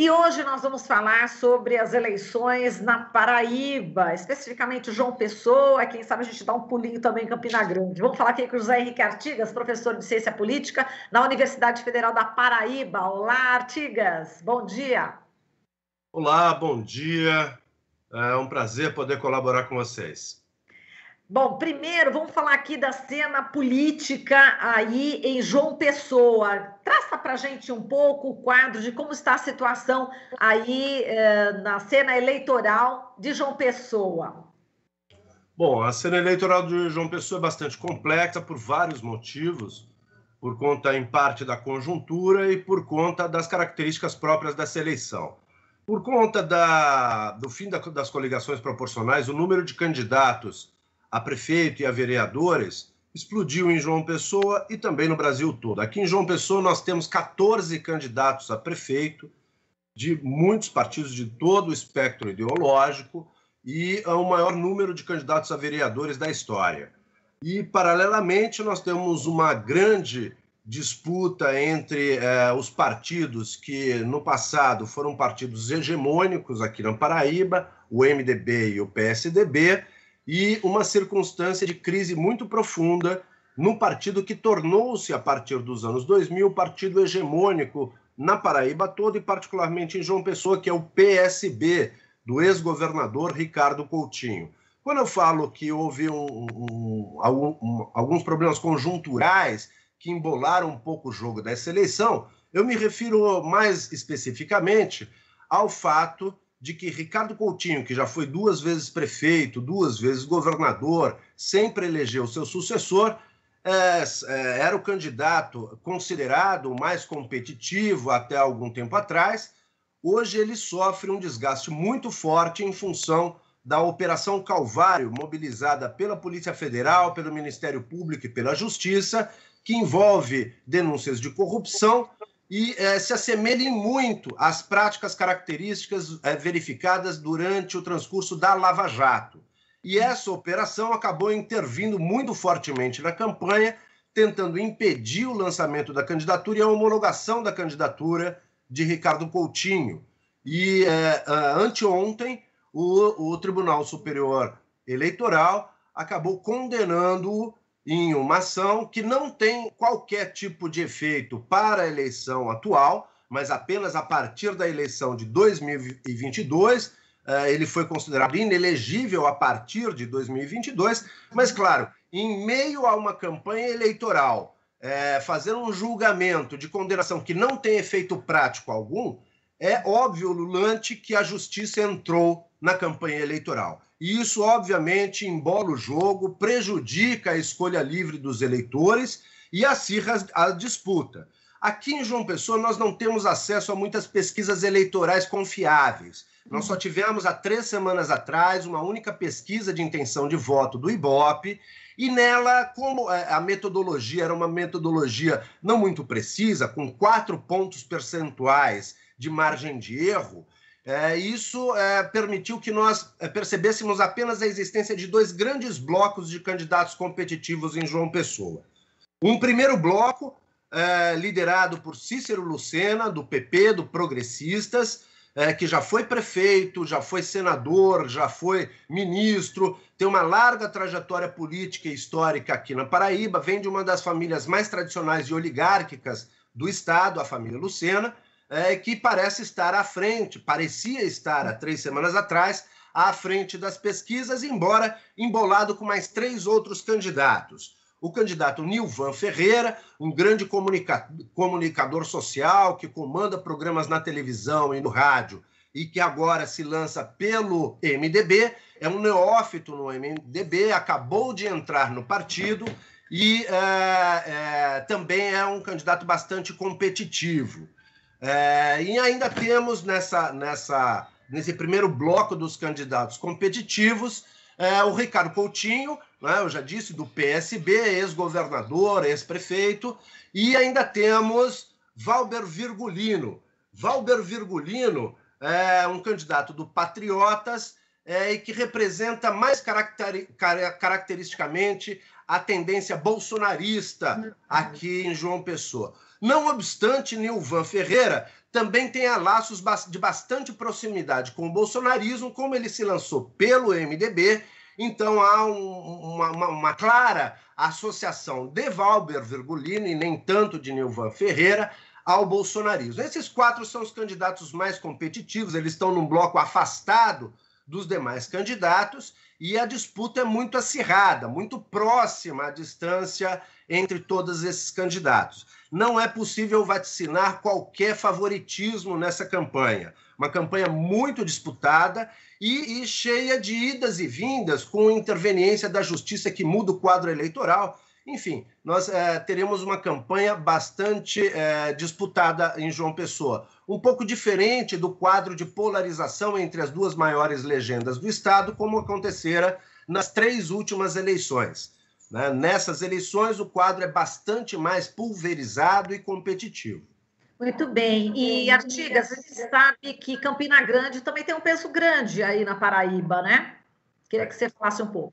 E hoje nós vamos falar sobre as eleições na Paraíba, especificamente João Pessoa, quem sabe a gente dá um pulinho também em Campina Grande. Vamos falar aqui com o José Henrique Artigas, professor de Ciência Política na Universidade Federal da Paraíba. Olá, Artigas, bom dia. Olá, bom dia. É um prazer poder colaborar com vocês. Bom, primeiro vamos falar aqui da cena política aí em João Pessoa. Traça para gente um pouco o quadro de como está a situação aí eh, na cena eleitoral de João Pessoa. Bom, a cena eleitoral de João Pessoa é bastante complexa por vários motivos, por conta em parte da conjuntura e por conta das características próprias dessa eleição. Por conta da, do fim da, das coligações proporcionais, o número de candidatos a prefeito e a vereadores explodiu em João Pessoa e também no Brasil todo. Aqui em João Pessoa nós temos 14 candidatos a prefeito de muitos partidos de todo o espectro ideológico e é o maior número de candidatos a vereadores da história. E paralelamente nós temos uma grande disputa entre eh, os partidos que no passado foram partidos hegemônicos aqui na Paraíba, o MDB e o PSDB, e uma circunstância de crise muito profunda no partido que tornou-se, a partir dos anos 2000, o partido hegemônico na Paraíba toda e particularmente em João Pessoa, que é o PSB, do ex-governador Ricardo Coutinho. Quando eu falo que houve um, um, um, alguns problemas conjunturais que embolaram um pouco o jogo dessa eleição, eu me refiro mais especificamente ao fato de que Ricardo Coutinho, que já foi duas vezes prefeito, duas vezes governador, sempre elegeu seu sucessor, é, é, era o candidato considerado mais competitivo até algum tempo atrás. Hoje ele sofre um desgaste muito forte em função da Operação Calvário, mobilizada pela Polícia Federal, pelo Ministério Público e pela Justiça, que envolve denúncias de corrupção e eh, se assemelhem muito às práticas características eh, verificadas durante o transcurso da Lava Jato. E essa operação acabou intervindo muito fortemente na campanha, tentando impedir o lançamento da candidatura e a homologação da candidatura de Ricardo Coutinho. E eh, anteontem, o, o Tribunal Superior Eleitoral acabou condenando-o em uma ação que não tem qualquer tipo de efeito para a eleição atual, mas apenas a partir da eleição de 2022. Eh, ele foi considerado inelegível a partir de 2022, mas, claro, em meio a uma campanha eleitoral, eh, fazer um julgamento de condenação que não tem efeito prático algum é óbvio, Lulante, que a justiça entrou na campanha eleitoral. E isso, obviamente, embola o jogo, prejudica a escolha livre dos eleitores e acirra a disputa. Aqui em João Pessoa, nós não temos acesso a muitas pesquisas eleitorais confiáveis. Nós só tivemos há três semanas atrás uma única pesquisa de intenção de voto do IBOP, e nela, como é, a metodologia era uma metodologia não muito precisa, com quatro pontos percentuais de margem de erro, é, isso é, permitiu que nós é, percebêssemos apenas a existência de dois grandes blocos de candidatos competitivos em João Pessoa. Um primeiro bloco, é, liderado por Cícero Lucena, do PP, do Progressistas, é, que já foi prefeito, já foi senador, já foi ministro, tem uma larga trajetória política e histórica aqui na Paraíba, vem de uma das famílias mais tradicionais e oligárquicas do Estado, a família Lucena é, que parece estar à frente, parecia estar há três semanas atrás à frente das pesquisas, embora embolado com mais três outros candidatos. O candidato Nilvan Ferreira, um grande comunica comunicador social que comanda programas na televisão e no rádio e que agora se lança pelo MDB, é um neófito no MDB, acabou de entrar no partido e é, é, também é um candidato bastante competitivo. É, e ainda temos nessa, nessa, nesse primeiro bloco dos candidatos competitivos é, o Ricardo Coutinho, né, eu já disse, do PSB, ex-governador, ex-prefeito, e ainda temos Valber Virgulino. Valber Virgulino é um candidato do Patriotas é, e que representa mais caracteri caracteristicamente a tendência bolsonarista aqui em João Pessoa. Não obstante, Nilvan Ferreira também tenha laços de bastante proximidade com o bolsonarismo, como ele se lançou pelo MDB, então há um, uma, uma, uma, clara associação de Valber Virgulino e nem tanto de Nilvan Ferreira ao bolsonarismo. Esses quatro são os candidatos mais competitivos, eles estão num bloco afastado dos demais candidatos e a disputa é muito acirrada, muito próxima à distância entre todos esses candidatos. Não é possível vaticinar qualquer favoritismo nessa campanha. Uma campanha muito disputada e, e cheia de idas e vindas, com interveniência da justiça que muda o quadro eleitoral. Enfim, nós é, teremos uma campanha bastante é, disputada em João Pessoa. Um pouco diferente do quadro de polarização entre as duas maiores legendas do Estado, como acontecera nas três últimas eleições. Né? Nessas eleições, o quadro é bastante mais pulverizado e competitivo. Muito bem. E, Artigas, a gente sabe que Campina Grande também tem um peso grande aí na Paraíba, né? Queria que você falasse um pouco.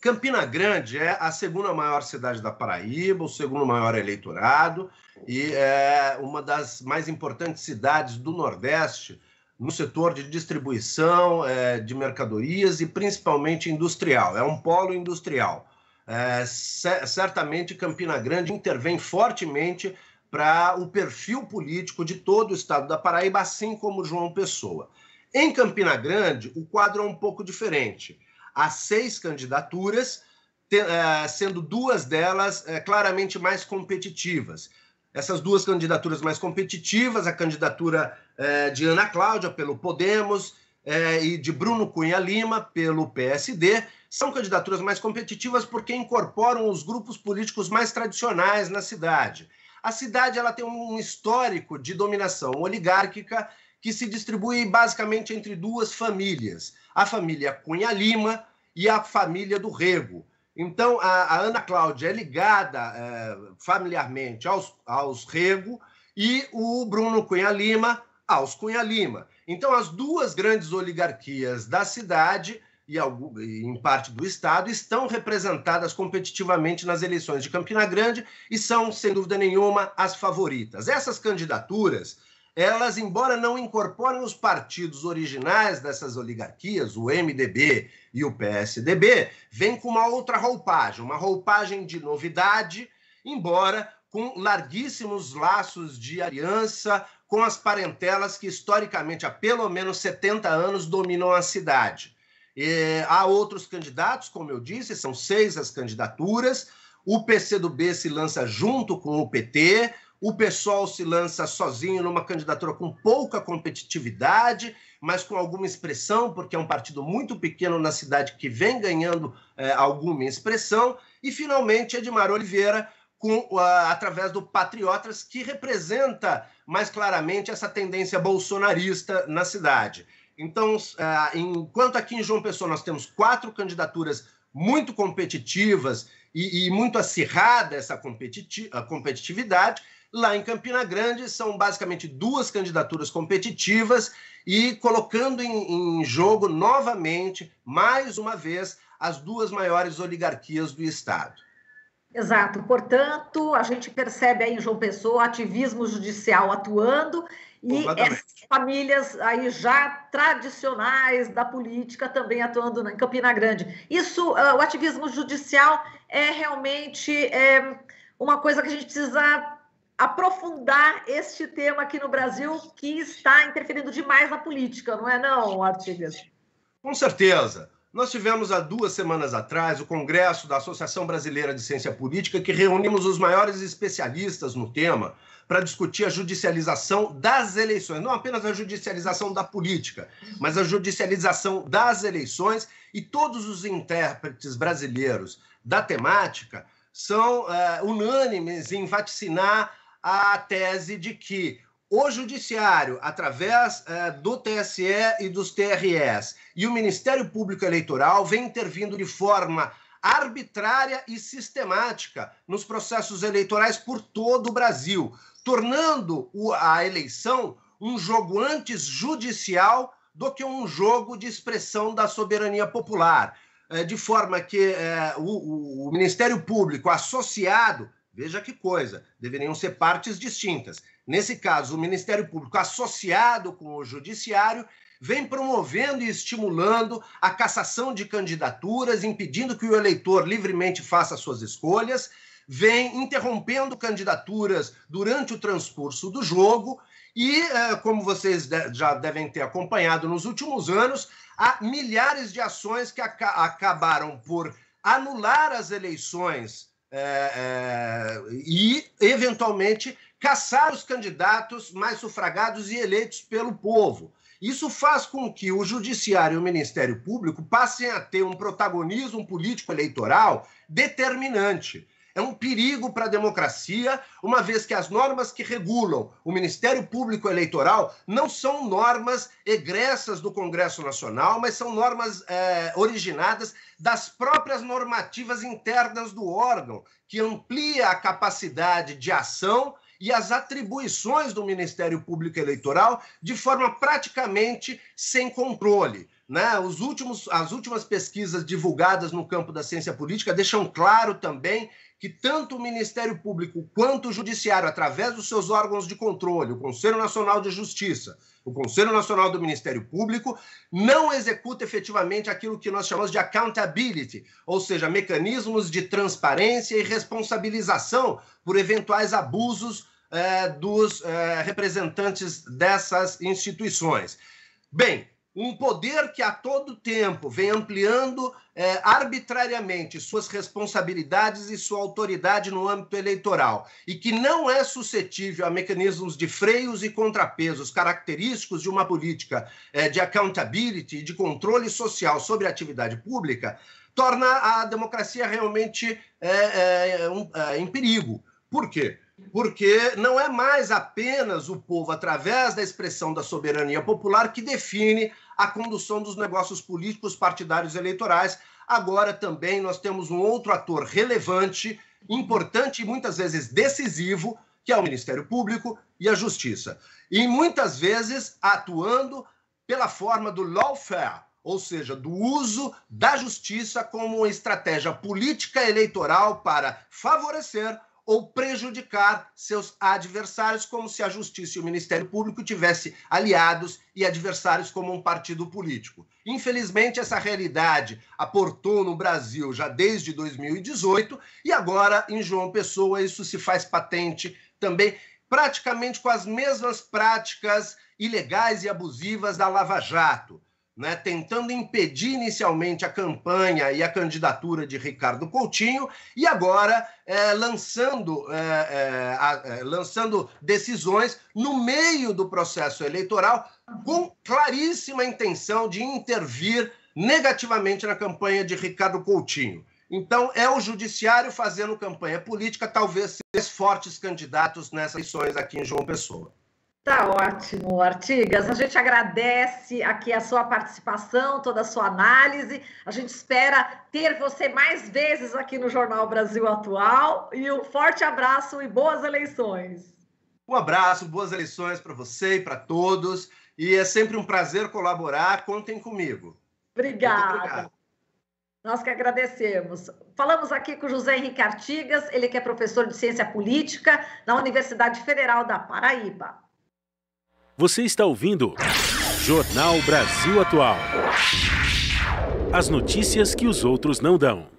Campina Grande é a segunda maior cidade da Paraíba, o segundo maior eleitorado e é uma das mais importantes cidades do Nordeste no setor de distribuição é, de mercadorias e principalmente industrial. É um polo industrial. É, certamente Campina Grande intervém fortemente para o perfil político de todo o estado da Paraíba, assim como João Pessoa. Em Campina Grande, o quadro é um pouco diferente. Há seis candidaturas, é, sendo duas delas é, claramente mais competitivas. Essas duas candidaturas mais competitivas, a candidatura é, de Ana Cláudia pelo Podemos é, e de Bruno Cunha Lima, pelo PSD, são candidaturas mais competitivas porque incorporam os grupos políticos mais tradicionais na cidade. A cidade ela tem um histórico de dominação oligárquica que se distribui basicamente entre duas famílias: a família Cunha Lima e a família do Rego. Então, a, a Ana Cláudia é ligada é, familiarmente aos, aos Rego e o Bruno Cunha Lima aos Cunha Lima. Então, as duas grandes oligarquias da cidade e em parte do Estado estão representadas competitivamente nas eleições de Campina Grande e são, sem dúvida nenhuma, as favoritas. Essas candidaturas, elas, embora não incorporem os partidos originais dessas oligarquias, o MDB e o PSDB, vêm com uma outra roupagem, uma roupagem de novidade, embora com larguíssimos laços de aliança com as parentelas que historicamente há pelo menos 70 anos dominam a cidade. E, há outros candidatos, como eu disse, são seis as candidaturas. O PCdoB se lança junto com o PT, o PSOL se lança sozinho numa candidatura com pouca competitividade, mas com alguma expressão, porque é um partido muito pequeno na cidade que vem ganhando é, alguma expressão. E, finalmente, Edmar Oliveira, com, através do Patriotas, que representa mais claramente essa tendência bolsonarista na cidade. Então, uh, enquanto aqui em João Pessoa nós temos quatro candidaturas muito competitivas e, e muito acirrada essa competiti competitividade, lá em Campina Grande são basicamente duas candidaturas competitivas e colocando em, em jogo novamente, mais uma vez, as duas maiores oligarquias do Estado. Exato. Portanto, a gente percebe aí em João Pessoa ativismo judicial atuando e essas famílias aí já tradicionais da política também atuando em Campina Grande. Isso, ah, o ativismo judicial é realmente é, uma coisa que a gente precisa aprofundar este tema aqui no Brasil que está interferindo demais na política, não é não, Artigas? Com certeza. Nós tivemos há duas semanas atrás o Congresso da Associação Brasileira de Ciência Política, que reunimos os maiores especialistas no tema para discutir a judicialização das eleições, não apenas a judicialização da política, mas a judicialização das eleições. E todos os intérpretes brasileiros da temática são eh, unânimes em vaticinar a tese de que o Judiciário, através eh, do TSE e dos TRS, e o Ministério Público Eleitoral vem intervindo de forma arbitrária e sistemática nos processos eleitorais por todo o Brasil, tornando a eleição um jogo antes judicial do que um jogo de expressão da soberania popular, eh, de forma que eh, o, o Ministério Público associado Veja que coisa, deveriam ser partes distintas. Nesse caso, o Ministério Público, associado com o Judiciário, vem promovendo e estimulando a cassação de candidaturas, impedindo que o eleitor livremente faça suas escolhas, vem interrompendo candidaturas durante o transcurso do jogo e, eh, como vocês já devem ter acompanhado nos últimos anos, há milhares de ações que acabaram por anular as eleições é, é, e, eventualmente, caçar os candidatos mais sufragados e eleitos pelo povo. Isso faz com que o Judiciário e o Ministério Público passem a ter um protagonismo político eleitoral determinante é um perigo para a democracia, uma vez que as normas que regulam o Ministério Público Eleitoral não são normas egressas do Congresso Nacional, mas são normas é, originadas das próprias normativas internas do órgão, que amplia a capacidade de ação e as atribuições do Ministério Público Eleitoral de forma praticamente sem controle. Né? Os últimos, as últimas pesquisas divulgadas no campo da ciência política deixam claro também que tanto o Ministério Público quanto o Judiciário, através dos seus órgãos de controle, o Conselho Nacional de Justiça, o Conselho Nacional do Ministério Público, não executa efetivamente aquilo que nós chamamos de accountability, ou seja, mecanismos de transparência e responsabilização por eventuais abusos eh, dos eh, representantes dessas instituições. Bem, um poder que a todo tempo vem ampliando é, arbitrariamente suas responsabilidades e sua autoridade no âmbito eleitoral e que não é suscetível a mecanismos de freios e contrapesos característicos de uma política é, de accountability e de controle social sobre a atividade pública, torna a democracia realmente é, é um, é, em perigo. Por quê? porque não é mais apenas o povo, através da expressão da soberania popular, que define a condução dos negócios políticos, partidários eleitorais. Agora também nós temos um outro ator relevante, importante e muitas vezes decisivo, que é o Ministério Público e a Justiça. E muitas vezes atuando pela forma do lawfare, ou seja, do uso da justiça como uma estratégia política eleitoral para favorecer ou prejudicar seus adversários, como se a Justiça e o Ministério Público tivessem aliados e adversários como um partido político. Infelizmente, essa realidade aportou no Brasil já desde 2018 e agora em João Pessoa isso se faz patente também, praticamente com as mesmas práticas ilegais e abusivas da Lava Jato né, tentando impedir inicialmente a campanha e a candidatura de Ricardo Coutinho, e agora é, lançando, é, é, é, lançando decisões no meio do processo eleitoral, com claríssima intenção de intervir negativamente na campanha de Ricardo Coutinho. Então, é o judiciário fazendo campanha política, talvez seja fortes candidatos nessas eleições aqui em João Pessoa. Tá ótimo, Artigas. A gente agradece aqui a sua participação, toda a sua análise. A gente espera ter você mais vezes aqui no Jornal Brasil Atual. E um forte abraço e boas eleições. Um abraço, boas eleições para você e para todos. E é sempre um prazer colaborar. Contem comigo. Obrigada. Nós que agradecemos. Falamos aqui com José Henrique Artigas, ele que é professor de Ciência Política na Universidade Federal da Paraíba. Você está ouvindo Jornal Brasil Atual. As notícias que os outros não dão.